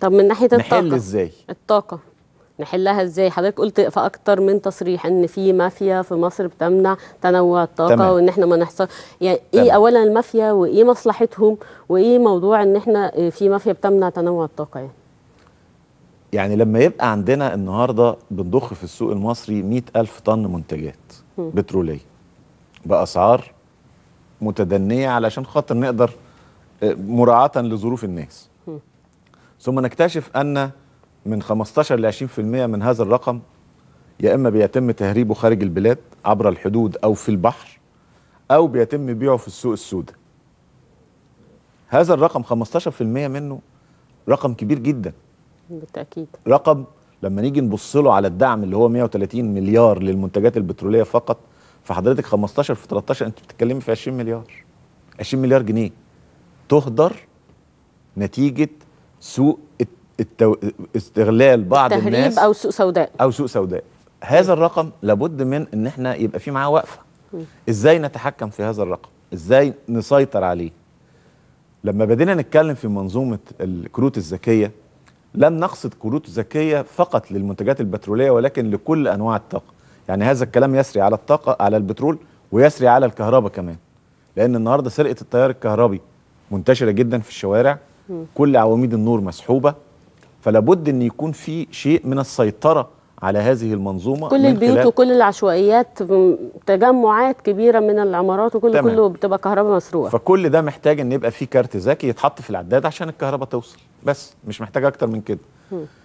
طب من ناحيه الطاقه نحل ازاي الطاقه نحلها ازاي حضرتك قلت في اكتر من تصريح ان في مافيا في مصر بتمنع تنوع الطاقه تمام. وان احنا ما نحصل يعني إيه تمام. ايه اولا المافيا وايه مصلحتهم وايه موضوع ان احنا في مافيا بتمنع تنوع الطاقه يعني يعني لما يبقى عندنا النهارده بنضخ في السوق المصري 100000 طن منتجات م. بتروليه باسعار متدنيه علشان خاطر نقدر آه، مراعاه لظروف الناس م. ثم نكتشف أن من 15 ل 20% من هذا الرقم يا إما بيتم تهريبه خارج البلاد عبر الحدود أو في البحر أو بيتم بيعه في السوق السوداء هذا الرقم 15% منه رقم كبير جدا بالتأكيد رقم لما نيجي نبص له على الدعم اللي هو 130 مليار للمنتجات البتروليه فقط فحضرتك 15 في 13 انت بتتكلمي في 20 مليار 20 مليار جنيه تهدر نتيجه سوق التو... استغلال بعض التهريب الناس او سوق سوداء او سوق سوداء هذا الرقم لابد من ان احنا يبقى في معاه وقفه ازاي نتحكم في هذا الرقم ازاي نسيطر عليه لما بدينا نتكلم في منظومه الكروت الذكيه لم نقصد كروت ذكيه فقط للمنتجات البتروليه ولكن لكل انواع الطاقه يعني هذا الكلام يسري على الطاقه على البترول ويسري على الكهرباء كمان لان النهارده سرقه التيار الكهربي منتشره جدا في الشوارع كل عواميد النور مسحوبه فلابد ان يكون في شيء من السيطره على هذه المنظومه كل من البيوت وكل العشوائيات تجمعات كبيره من العمارات وكل تمام. كله بتبقى كهرباء مسروقه فكل ده محتاج ان يبقى فيه كارت ذكي يتحط في العداد عشان الكهرباء توصل بس مش محتاج اكتر من كده م.